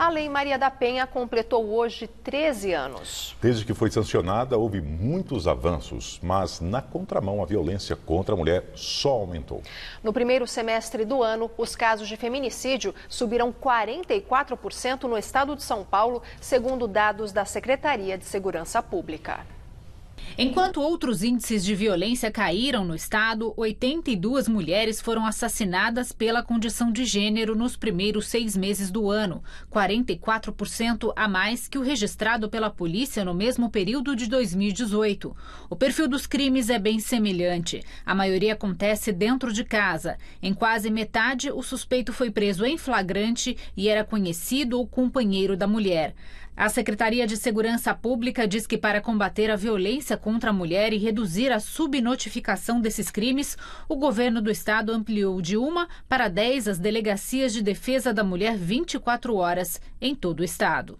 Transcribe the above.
A Lei Maria da Penha completou hoje 13 anos. Desde que foi sancionada, houve muitos avanços, mas na contramão, a violência contra a mulher só aumentou. No primeiro semestre do ano, os casos de feminicídio subiram 44% no estado de São Paulo, segundo dados da Secretaria de Segurança Pública. Enquanto outros índices de violência caíram no estado, 82 mulheres foram assassinadas pela condição de gênero nos primeiros seis meses do ano, 44% a mais que o registrado pela polícia no mesmo período de 2018. O perfil dos crimes é bem semelhante. A maioria acontece dentro de casa. Em quase metade, o suspeito foi preso em flagrante e era conhecido ou companheiro da mulher. A Secretaria de Segurança Pública diz que para combater a violência contra a mulher e reduzir a subnotificação desses crimes, o governo do estado ampliou de uma para dez as delegacias de defesa da mulher 24 horas em todo o estado.